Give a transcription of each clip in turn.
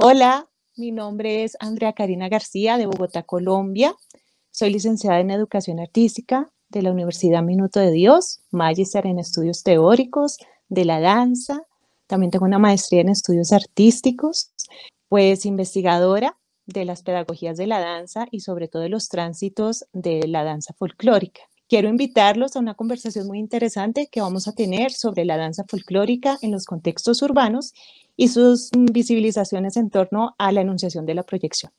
Hola, mi nombre es Andrea Karina García de Bogotá, Colombia. Soy licenciada en Educación Artística de la Universidad Minuto de Dios, magister en Estudios Teóricos de la Danza. También tengo una maestría en Estudios Artísticos, pues investigadora de las pedagogías de la danza y sobre todo de los tránsitos de la danza folclórica. Quiero invitarlos a una conversación muy interesante que vamos a tener sobre la danza folclórica en los contextos urbanos y sus visibilizaciones en torno a la enunciación de la proyección.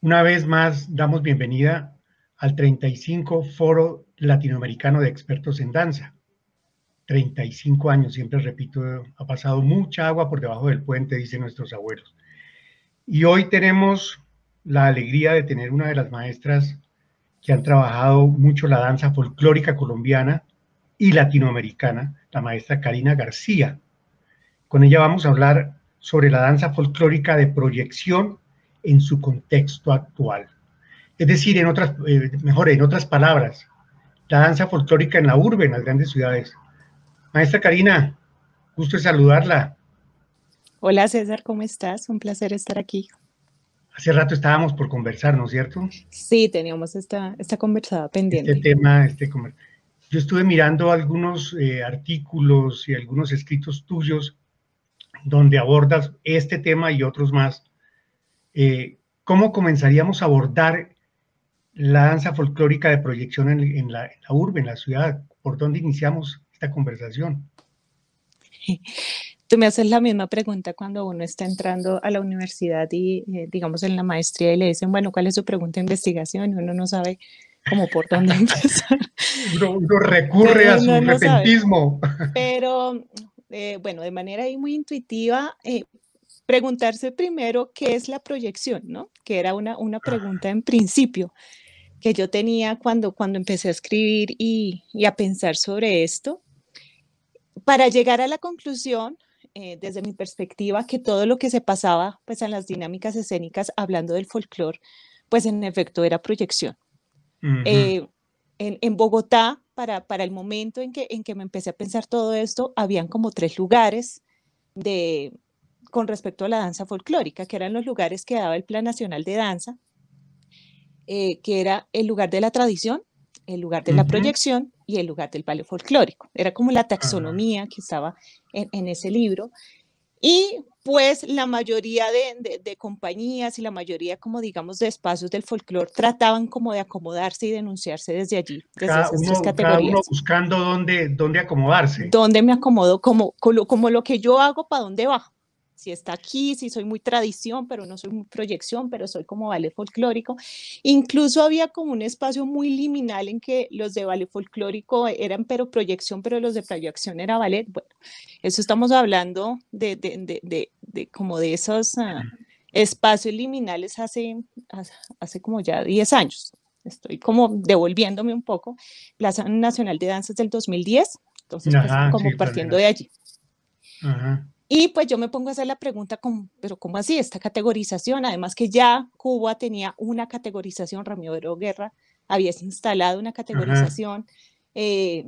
Una vez más, damos bienvenida al 35 Foro Latinoamericano de Expertos en Danza. 35 años, siempre repito, ha pasado mucha agua por debajo del puente, dicen nuestros abuelos. Y hoy tenemos la alegría de tener una de las maestras que han trabajado mucho la danza folclórica colombiana y latinoamericana, la maestra Karina García. Con ella vamos a hablar sobre la danza folclórica de proyección en su contexto actual. Es decir, en otras, eh, mejor, en otras palabras, la danza folclórica en la urbe, en las grandes ciudades, Maestra Karina, gusto saludarla. Hola César, ¿cómo estás? Un placer estar aquí. Hace rato estábamos por conversar, ¿no es cierto? Sí, teníamos esta, esta conversada pendiente. Este tema, este Yo estuve mirando algunos eh, artículos y algunos escritos tuyos donde abordas este tema y otros más. Eh, ¿Cómo comenzaríamos a abordar la danza folclórica de proyección en, la, en la urbe, en la ciudad? ¿Por dónde iniciamos esta conversación. Tú me haces la misma pregunta cuando uno está entrando a la universidad y, eh, digamos, en la maestría y le dicen, bueno, ¿cuál es su pregunta de investigación? Uno no sabe cómo por dónde empezar. uno, recurre a su repentismo. Pero, eh, bueno, de manera ahí muy intuitiva, eh, preguntarse primero qué es la proyección, ¿no? Que era una, una ah. pregunta en principio que yo tenía cuando, cuando empecé a escribir y a pensar sobre esto para llegar a la conclusión, eh, desde mi perspectiva, que todo lo que se pasaba pues, en las dinámicas escénicas, hablando del folclore, pues en efecto era proyección. Eh, en, Bogotá, para, para el momento en que, en que me empecé a pensar todo esto, habían como tres lugares de, con respecto a la danza folclórica, que eran los lugares que daba el Plan Nacional de Danza, eh, que era el lugar de la tradición, el lugar de la proyección y el lugar del baile folclórico. Era como la taxonomía que estaba en, ese libro. Y pues la mayoría de, compañías y la mayoría, como digamos, de espacios del folclore trataban como de acomodarse y denunciarse desde allí, buscando dónde, dónde acomodarse. Dónde me acomodo, como, como, lo que yo hago, para dónde va si está aquí, si soy muy tradición, pero no soy muy proyección, pero soy como ballet folclórico. Incluso había como un espacio muy liminal en que los de ballet folclórico eran pero proyección, pero los de proyección era ballet. Bueno, eso estamos hablando de, como de esos ah, espacios liminales hace, hace, como ya 10 años. Estoy como devolviéndome un poco. Plaza Nacional de Danzas del 2010, entonces pues, como partiendo de allí. Ajá. Y pues yo me pongo a hacer la pregunta, pero ¿cómo así esta categorización? Además que ya Cuba tenía una categorización, Ramiro Guerra había instalado una categorización. Eh,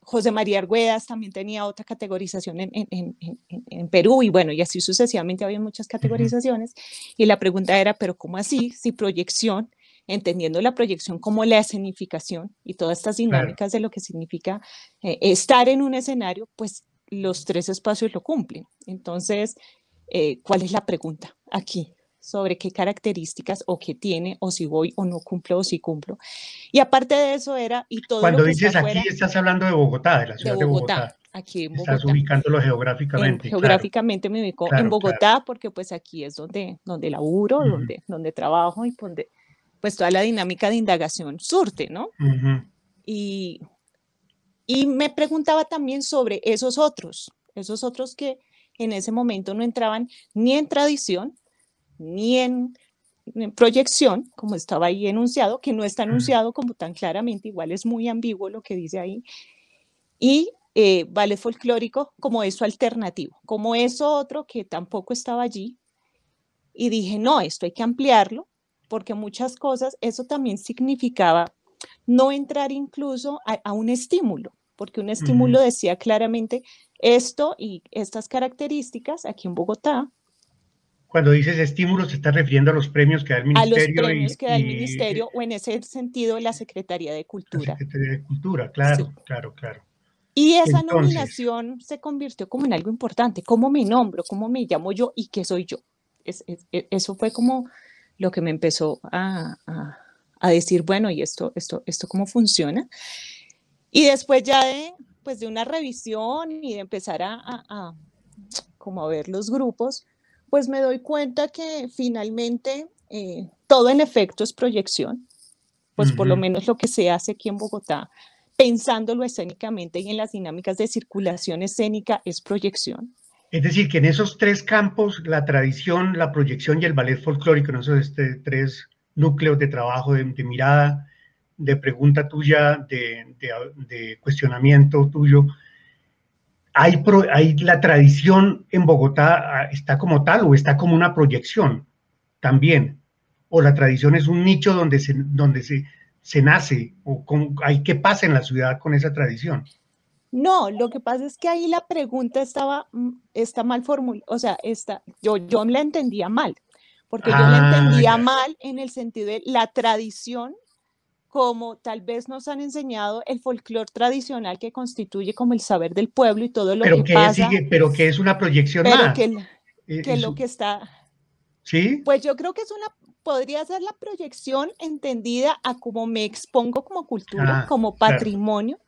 José María Arguedas también tenía otra categorización en, Perú y bueno, y así sucesivamente había muchas categorizaciones. Y la pregunta era, pero ¿cómo así? Si proyección entendiendo la proyección como la escenificación y todas estas dinámicas de lo que significa eh, estar en un escenario, pues los tres espacios lo cumplen. Entonces, eh, ¿cuál es la pregunta aquí? sobre qué características o qué tiene, o si voy o no cumplo o si cumplo. Y aparte de eso era, y todo... Cuando dices aquí estás hablando de Bogotá, de la ciudad de Bogotá. Aquí en Bogotá. Estás ubicándolo geográficamente. geográficamente me ubico en Bogotá porque pues aquí es donde, donde laburo, donde, donde trabajo y donde pues toda la dinámica de indagación surte, ¿no? Y y me preguntaba también sobre esos otros, esos otros que en ese momento no entraban ni en tradición, ni en, proyección, como estaba ahí enunciado, que no está enunciado como tan claramente, igual es muy ambiguo lo que dice ahí, y eh, vale folclórico como eso alternativo, como eso otro que tampoco estaba allí. Y dije, no, esto hay que ampliarlo, porque muchas cosas, eso también significaba no entrar incluso a un estímulo, porque un estímulo decía claramente esto y estas características aquí en Bogotá. Cuando dices estímulo, se está refiriendo a los premios que da el Ministerio. A los premios que da el Ministerio, o en ese sentido, la Secretaría de Cultura. La Secretaría de Cultura, claro, claro, claro. Y esa nominación se convirtió como en algo importante. ¿Cómo me nombro? ¿Cómo me llamo yo? ¿Y qué soy yo? E, eso fue como lo que me empezó a, a, decir, bueno, ¿y esto, esto, esto cómo funciona? Y después ya de, pues de una revisión y de empezar a, a, como ver los grupos, pues me doy cuenta que finalmente eh, todo en efecto es proyección, pues por lo menos lo que se hace aquí en Bogotá, pensándolo escénicamente y en las dinámicas de circulación escénica es proyección. Es decir, que en esos tres campos, la tradición, la proyección y el ballet folclórico, en esos este, tres núcleos de trabajo, de, de mirada, de pregunta tuya, de, cuestionamiento tuyo, hay, hay, la tradición en Bogotá ah, está como tal o está como una proyección también, o la tradición es un nicho donde se, donde se, se nace, o hay que pasa en la ciudad con esa tradición. No, lo que pasa es que ahí la pregunta estaba mm, está mal formulada, o sea, está, yo, yo la entendía mal, porque yo la ah, entendía mal en el sentido de la tradición como tal vez nos han enseñado el folclor tradicional que constituye como el saber del pueblo y todo lo que, pasa. Sigue, pero que es una proyección Que, eh, lo que está... ¿Sí? Pues yo creo que es una, podría ser la proyección entendida a cómo me expongo como cultura, ah, como patrimonio,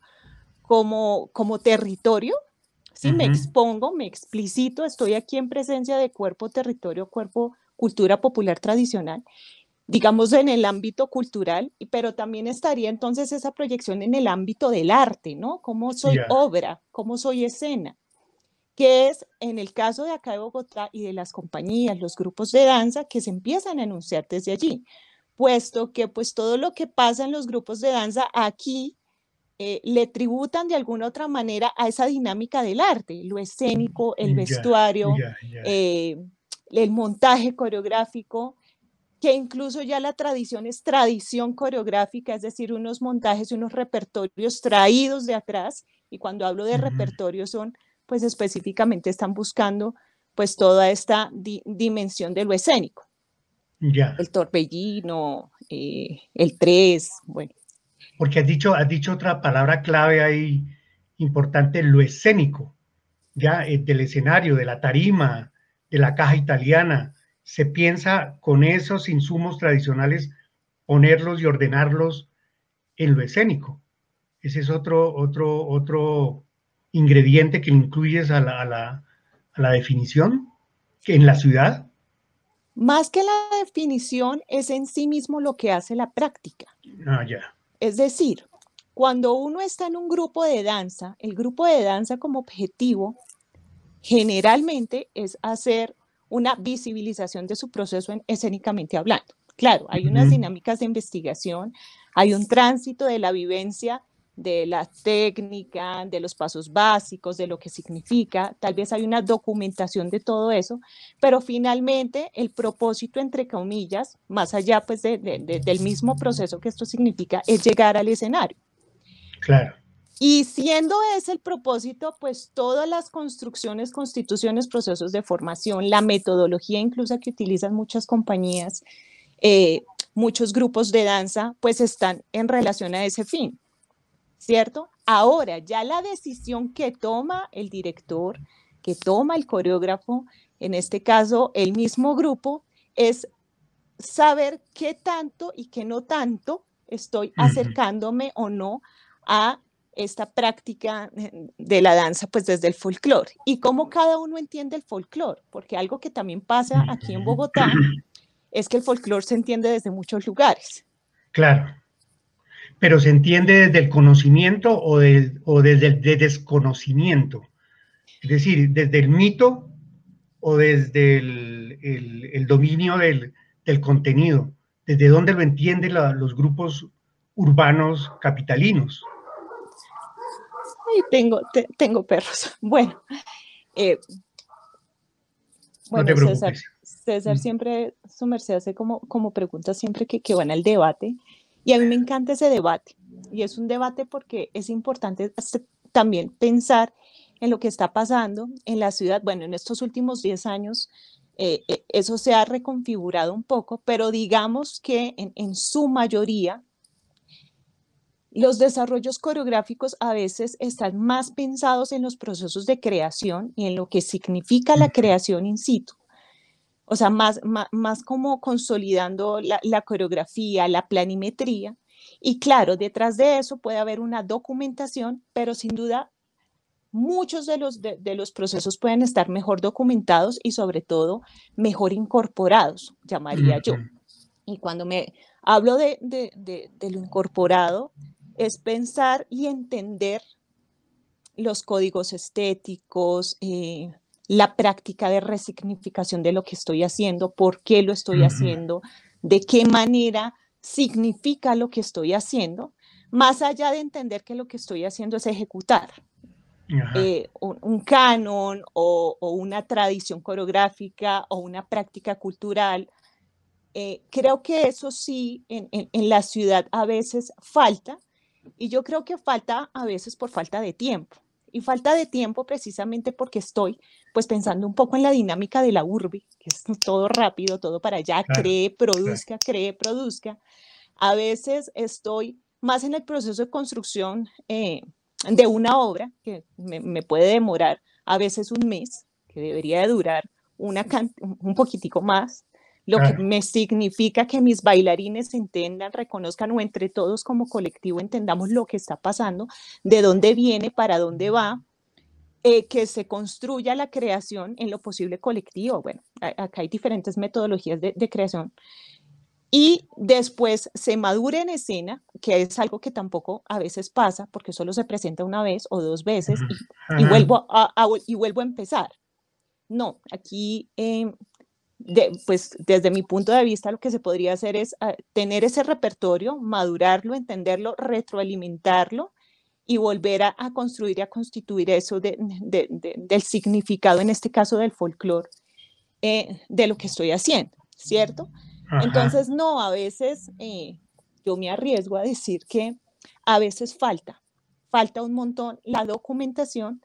como, como territorio. Sí, me expongo, me explicito, estoy aquí en presencia de cuerpo, territorio, cuerpo, cultura popular tradicional digamos, en el ámbito cultural, pero también estaría entonces esa proyección en el ámbito del arte, ¿no? ¿Cómo soy obra? ¿Cómo soy escena? Que es en el caso de acá de Bogotá y de las compañías, los grupos de danza que se empiezan a anunciar desde allí, puesto que pues todo lo que pasa en los grupos de danza aquí eh, le tributan de alguna otra manera a esa dinámica del arte, lo escénico, el vestuario, eh, el montaje coreográfico que incluso ya la tradición es tradición coreográfica, es decir, unos montajes, y unos repertorios traídos de atrás, y cuando hablo de repertorio son, pues específicamente están buscando pues toda esta dimensión de lo escénico. Ya. El torbellino, eh, el tres, bueno. Porque has dicho, dicho otra palabra clave ahí importante, lo escénico, ya, eh, del escenario, de la tarima, de la caja italiana, se piensa con esos insumos tradicionales ponerlos y ordenarlos en lo escénico. Ese es otro, otro, otro ingrediente que incluyes a la, definición en la ciudad. Más que la definición es en sí mismo lo que hace la práctica. Ah, ya. Es decir, cuando uno está en un grupo de danza, el grupo de danza como objetivo generalmente es hacer una visibilización de su proceso escénicamente hablando. Claro, hay unas dinámicas de investigación, hay un tránsito de la vivencia de la técnica, de los pasos básicos, de lo que significa. Tal vez hay una documentación de todo eso, pero finalmente el propósito, entre comillas, más allá pues del mismo proceso que esto significa, es llegar al escenario. Claro. Y siendo ese el propósito, pues todas las construcciones, constituciones, procesos de formación, la metodología incluso que utilizan muchas compañías, eh, muchos grupos de danza, pues están en relación a ese fin, ¿cierto? Ahora, ya la decisión que toma el director, que toma el coreógrafo, en este caso el mismo grupo, es saber qué tanto y qué no tanto estoy acercándome o no a esta práctica de la danza pues desde el folclore y cómo cada uno entiende el folclore, porque algo que también pasa aquí en Bogotá es que el folclore se entiende desde muchos lugares. Claro, pero se entiende desde el conocimiento o, o desde el desconocimiento, es decir, desde el mito o desde el, dominio del, contenido, desde donde lo entienden los grupos urbanos capitalinos tengo, tengo perros. Bueno, eh, bueno César, mm. siempre, su merced hace como, como pregunta siempre que, que van al debate. Y a mí me encanta ese debate. Y es un debate porque es importante también pensar en lo que está pasando en la ciudad. Bueno, en estos últimos 10 años eh, eh, eso se ha reconfigurado un poco, pero digamos que en, en su mayoría los desarrollos coreográficos a veces están más pensados en los procesos de creación y en lo que significa la creación in situ. O sea, más, más, como consolidando la, coreografía, la planimetría. Y claro, detrás de eso puede haber una documentación, pero sin duda muchos de los, de, los procesos pueden estar mejor documentados y sobre todo mejor incorporados, llamaría yo. Y cuando me hablo de, de lo incorporado, es pensar y entender los códigos estéticos, eh, la práctica de resignificación de lo que estoy haciendo, por qué lo estoy haciendo, de qué manera significa lo que estoy haciendo, más allá de entender que lo que estoy haciendo es ejecutar eh, un, canon o, una tradición coreográfica o una práctica cultural. Eh, creo que eso sí en la ciudad a veces falta y yo creo que falta a veces por falta de tiempo. Y falta de tiempo precisamente porque estoy pues pensando un poco en la dinámica de la urbe, que es todo rápido, todo para allá, cree, produzca, cree, produzca. A veces estoy más en el proceso de construcción eh, de una obra, que me, puede demorar a veces un mes, que debería de durar una un poquitico más, lo que me significa que mis bailarines entiendan, reconozcan o entre todos como colectivo entendamos lo que está pasando, de dónde viene, para dónde va, eh, que se construya la creación en lo posible colectivo. Bueno, acá hay diferentes metodologías de, creación y después se madure en escena, que es algo que tampoco a veces pasa, porque solo se presenta una vez o dos veces y, vuelvo, a, y vuelvo a empezar. No, aquí em, pues desde mi punto de vista lo que se podría hacer es ah, tener ese repertorio, madurarlo, entenderlo, retroalimentarlo y volver a, construir y a constituir eso del significado, en este caso del folclore, eh, de lo que estoy haciendo, ¿cierto? Entonces, no, a veces eh, yo me arriesgo a decir que a veces falta, falta un montón la documentación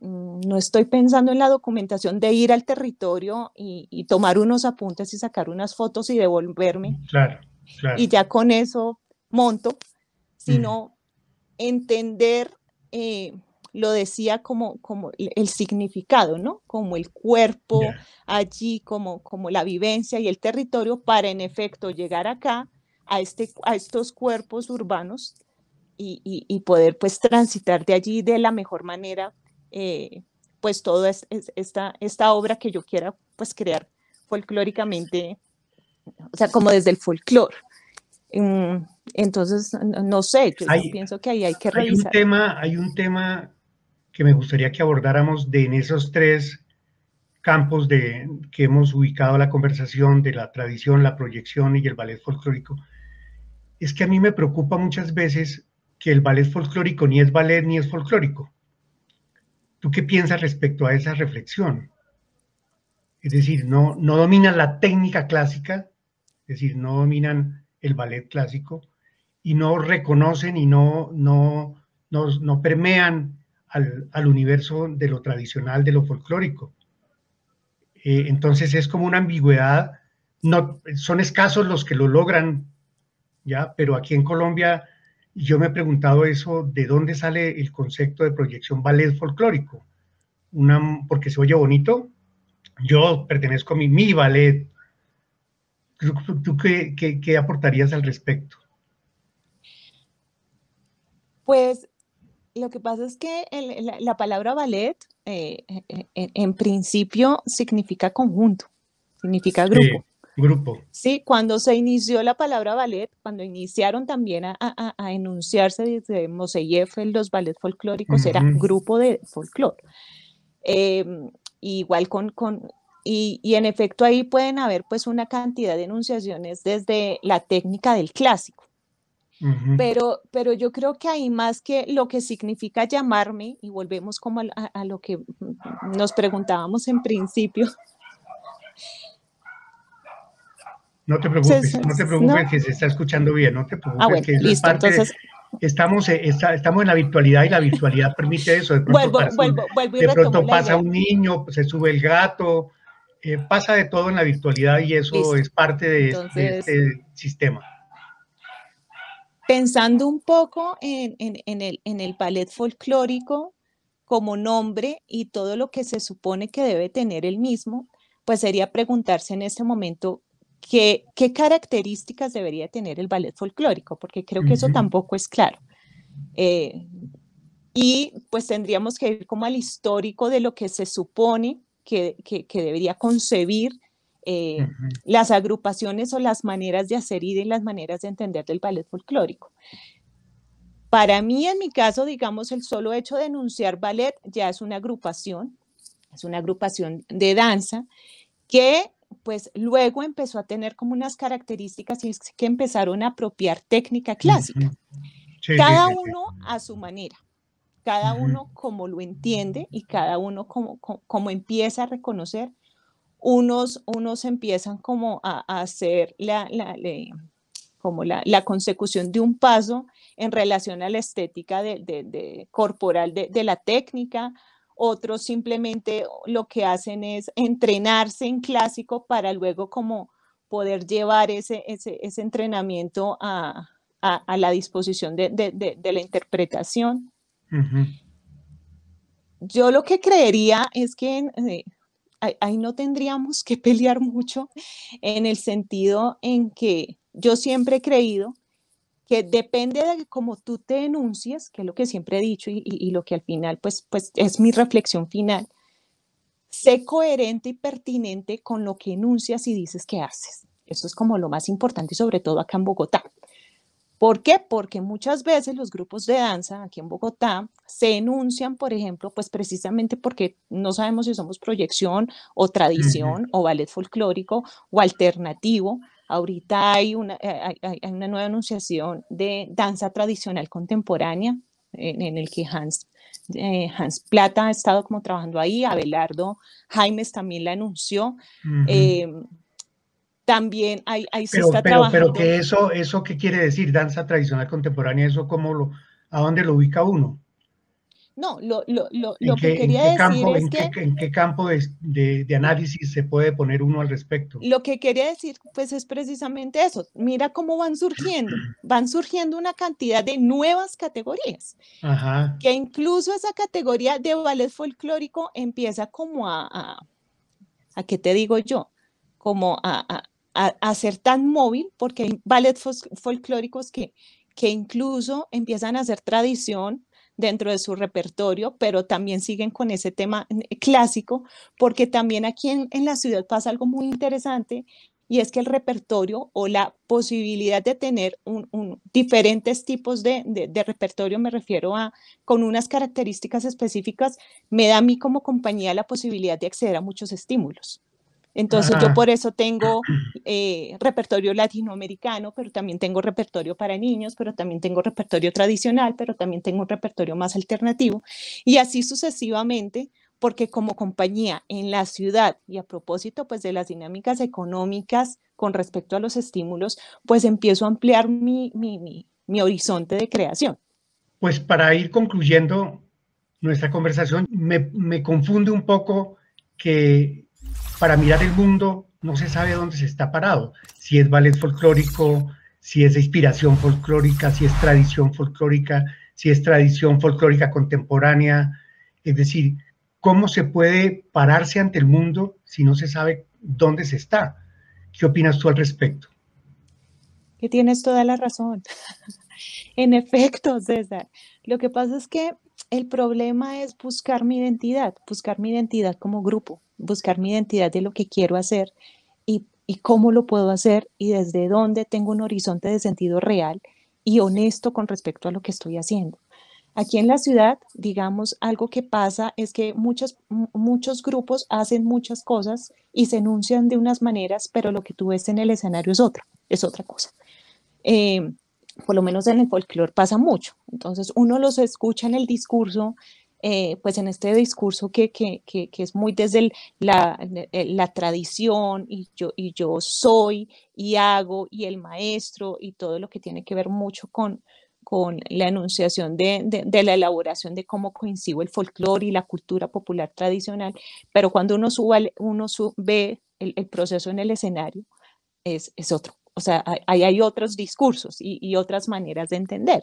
Mm, no estoy pensando en la documentación de ir al territorio y, tomar unos apuntes y sacar unas fotos y devolverme. Claro, mm, claro. Y ya con eso monto, sino mm. entender, eh, lo decía como, como el significado, ¿no? Como el cuerpo allí, como, como la vivencia y el territorio para en efecto llegar acá a, este, a estos cuerpos urbanos y, y, poder pues transitar de allí de la mejor manera eh, pues toda es, esta, esta obra que yo quiera pues crear folclóricamente, o sea, como desde el folclore. Mm, entonces, no sé, yo, pienso que ahí hay que revisar. Hay un, tema, hay un tema que me gustaría que abordáramos de en esos tres campos de, que hemos ubicado la conversación de la tradición, la proyección y el ballet folclórico, es que a mí me preocupa muchas veces que el ballet folclórico ni es ballet ni es folclórico. ¿Tú qué piensas respecto a esa reflexión? Es decir, no, no dominan la técnica clásica, es decir, no dominan el ballet clásico y no reconocen y no, no, no, no permean al, universo de lo tradicional, de lo folclórico. Eh, entonces es como una ambigüedad, no, son escasos los que lo logran, ¿ya? pero aquí en Colombia yo me he preguntado eso, ¿de dónde sale el concepto de proyección ballet folclórico? Una, porque se oye bonito, yo pertenezco a mi, ballet. ¿Tú, qué, aportarías al respecto? Pues lo que pasa es que la, palabra ballet eh, eh, en, principio significa conjunto, significa grupo grupo. Sí, cuando se inició la palabra ballet, cuando iniciaron también a, a, a enunciarse desde Moseyev los ballet folclóricos, era grupo de folclore. Em, igual con, con y, y, en efecto ahí pueden haber pues una cantidad de enunciaciones desde la técnica del clásico. Pero, pero yo creo que hay más que lo que significa llamarme, y volvemos como a, a lo que nos preguntábamos en principio, No te preocupes, no te preocupes que se está escuchando bien, no te preocupes. Ah, que es estamos, eh, estamos en la virtualidad y la virtualidad permite eso. De pronto, pasa, un niño, pues, se sube el gato, eh, pasa de todo en la virtualidad y eso es parte de, este sistema pensando un poco en, el, en el ballet folclórico como nombre y todo lo que se supone que debe tener el mismo, pues sería preguntarse en este momento qué, características debería tener el ballet folclórico, porque creo que eso tampoco es claro. Eh, y pues tendríamos que ir como al histórico de lo que se supone que, que, debería concebir eh, las agrupaciones o las maneras de hacer y de las maneras de entender del ballet folclórico. Para mí, en mi caso, digamos, el solo hecho de enunciar ballet ya es una agrupación, es una agrupación de danza que pues luego empezó a tener como unas características y es que empezaron a apropiar técnica clásica. cada uno a su manera, cada uno como lo entiende y cada uno como, como, empieza a reconocer. Unos, unos empiezan como a, hacer la, como la, consecución de un paso en relación a la estética de, corporal de, de, la técnica, otros simplemente lo que hacen es entrenarse en clásico para luego como poder llevar ese, ese, entrenamiento a, la disposición de, la interpretación. Yo lo que creería es que eh, ahí no tendríamos que pelear mucho en el sentido en que yo siempre he creído que depende de cómo tú te denuncias, que es lo que siempre he dicho y, lo que al final, pues, pues es mi reflexión final, sé coherente y pertinente con lo que enuncias y dices que haces. Eso es como lo más importante y sobre todo acá en Bogotá. ¿Por qué? Porque muchas veces los grupos de danza aquí en Bogotá se enuncian, por ejemplo, pues precisamente porque no sabemos si somos proyección o tradición o ballet folclórico o alternativo. Ahorita hay una, eh, una nueva anunciación de danza tradicional contemporánea en, el que eh, Hans, Plata ha estado como trabajando ahí, Abelardo Jaimes también la anunció. Em, también hay, se pero, está trabajando. Pero que eso, eso qué quiere decir, danza tradicional contemporánea, eso cómo lo, a dónde lo ubica uno. No, lo, lo, lo, que quería decir es en que... Qué, ¿En qué campo de, de, análisis se puede poner uno al respecto? Lo que quería decir, pues, es precisamente eso. Mira cómo van surgiendo. Van surgiendo una cantidad de nuevas categorías. Ajá. Que incluso esa categoría de ballet folclórico empieza como a... ¿A, qué te digo yo? Como a, a ser tan móvil, porque hay ballet folclóricos que, que incluso empiezan a ser tradición dentro de su repertorio, pero también siguen con ese tema eh, clásico, porque también aquí en, la ciudad pasa algo muy interesante y es que el repertorio o la posibilidad de tener diferentes tipos de, repertorio, me refiero a con unas características específicas, me da a mí como compañía la posibilidad de acceder a muchos estímulos. Entonces yo por eso tengo eh, repertorio latinoamericano, pero también tengo repertorio para niños, pero también tengo repertorio tradicional, pero también tengo un repertorio más alternativo y así sucesivamente porque como compañía en la ciudad y a propósito pues de las dinámicas económicas con respecto a los estímulos, pues empiezo a ampliar mi, mi, horizonte de creación. Pues para ir concluyendo nuestra conversación, me, me confunde un poco que para mirar el mundo no se sabe dónde se está parado, si es ballet folclórico, si es inspiración folclórica, si es tradición folclórica, si es tradición folclórica contemporánea, es decir, cómo se puede pararse ante el mundo si no se sabe dónde se está. ¿Qué opinas tú al respecto? Que tienes toda la razón. en efecto, César. Lo que pasa es que el problema es buscar mi identidad, buscar mi identidad como grupo, buscar mi identidad de lo que quiero hacer y, cómo lo puedo hacer y desde dónde tengo un horizonte de sentido real y honesto con respecto a lo que estoy haciendo. Aquí en la ciudad, digamos, algo que pasa es que muchos, muchos grupos hacen muchas cosas y se enuncian de unas maneras, pero lo que tú ves en el escenario es otra, es otra cosa. Eh, por lo menos en el folclore pasa mucho. Entonces uno los escucha en el discurso eh, pues en este discurso que, es muy desde eh, la, tradición y yo, y yo soy y hago y el maestro y todo lo que tiene que ver mucho con, la enunciación de, la elaboración de cómo coincido el folclore y la cultura popular tradicional, pero cuando uno, suba, uno sube el, proceso en el escenario, es, otro. O sea, ahí hay, otros discursos y, y otras maneras de entender.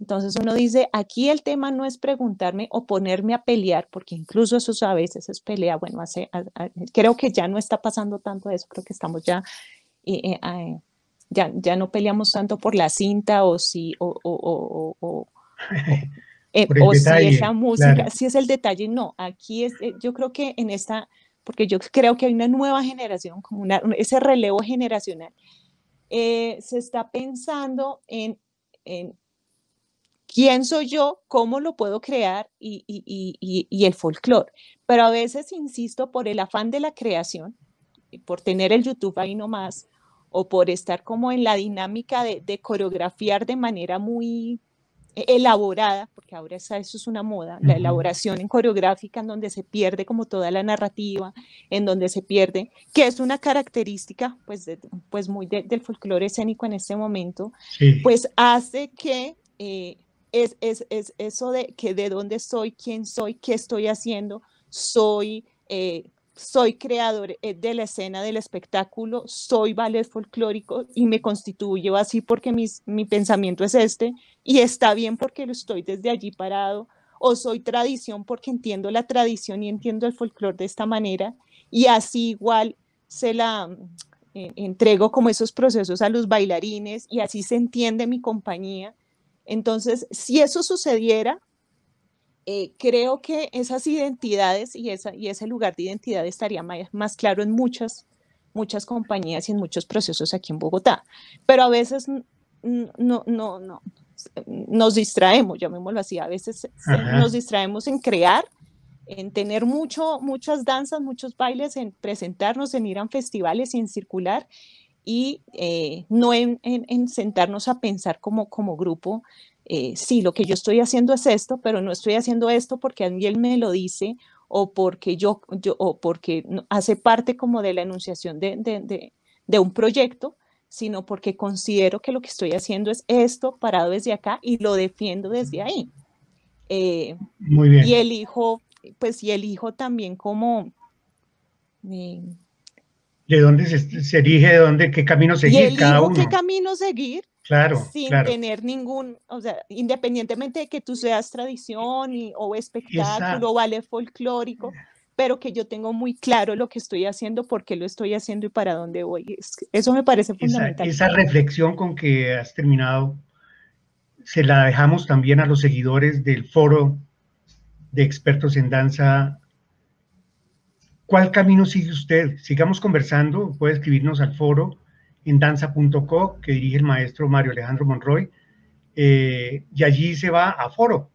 Entonces uno dice, aquí el tema no es preguntarme o ponerme a pelear, porque incluso eso a veces es pelea. Bueno, creo que ya no está pasando tanto eso, creo que estamos ya... Eh, eh, eh, ya, ya no peleamos tanto por la cinta o si, o, o, o, eh, o esa música, si es el detalle, no, aquí es, yo creo que en esta, porque yo creo que hay una nueva generación, como ese relevo generacional, se está pensando en, en, quién soy yo, cómo lo puedo crear y, el folclore. Pero a veces, insisto, por el afán de la creación, por tener el YouTube ahí nomás, o por estar como en la dinámica de, coreografiar de manera muy e, elaborada, porque ahora eso es una moda, la elaboración en coreográfica en donde se pierde como toda la narrativa, en donde se pierde, que es una característica pues, de, pues muy del folclore escénico en este momento, pues hace que eh, es, eso de que de dónde soy, quién soy, qué estoy haciendo, soy... Eh, soy creador eh, de la escena del espectáculo, soy ballet folclórico y me constituyo así porque mi pensamiento es este y está bien porque lo estoy desde allí parado o soy tradición porque entiendo la tradición y entiendo el folclore de esta manera y así igual se la mm, entrego como esos procesos a los bailarines y así se entiende mi compañía entonces, si eso sucediera, eh, creo que esas identidades y, ese lugar de identidad estaría más, claro en muchas, compañías y en muchos procesos aquí en Bogotá. Pero a veces no, no, no, nos distraemos, llamémoslo así, a veces nos distraemos en crear, en tener mucho, muchas danzas, muchos bailes, en presentarnos, en ir a festivales y en circular y eh, no en, sentarnos a pensar como, como grupo, eh, sí, lo que yo estoy haciendo es esto, pero no estoy haciendo esto porque a mí él me lo dice o porque yo, o porque hace parte como de la enunciación de, un proyecto, sino porque considero que lo que estoy haciendo es esto parado desde acá y lo defiendo desde ahí. Eh, Muy bien. Y elijo, pues, y elijo también como, de dónde se, elige, de dónde, qué camino seguir qué camino seguir. Claro, sin tener ningún, o sea, independientemente de que tú seas tradición o espectáculo, o vale folclórico, pero que yo tengo muy claro lo que estoy haciendo, por qué lo estoy haciendo y para dónde voy. Eso me parece fundamental. esa reflexión con que has terminado, se la dejamos también a los seguidores del foro de expertos en danza ¿Cuál camino sigue usted? Sigamos conversando, puede escribirnos al foro en danza.co que dirige el maestro Mario Alejandro Monroy eh, y allí se va a foro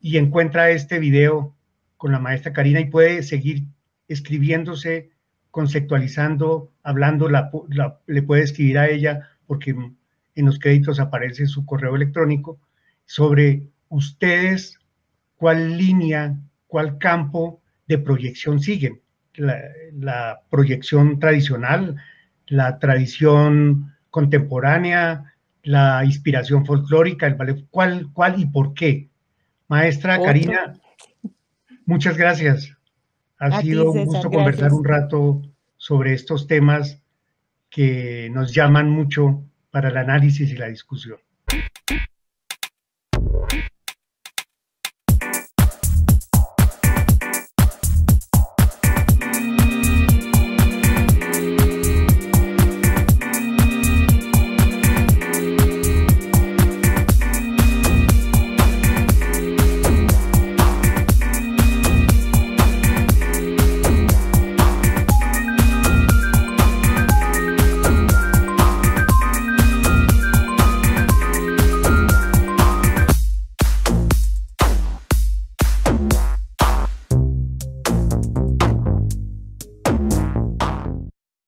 y encuentra este video con la maestra Karina y puede seguir escribiéndose, conceptualizando, hablando, le puede escribir a ella porque en los créditos aparece su correo electrónico sobre ustedes cuál línea, cuál campo de proyección siguen la, proyección tradicional, la tradición contemporánea, la inspiración folclórica, el cuál, cuál y por qué. Maestra Karina, muchas gracias. Ha sido un gusto conversar un rato sobre estos temas que nos llaman mucho para el análisis y la discusión.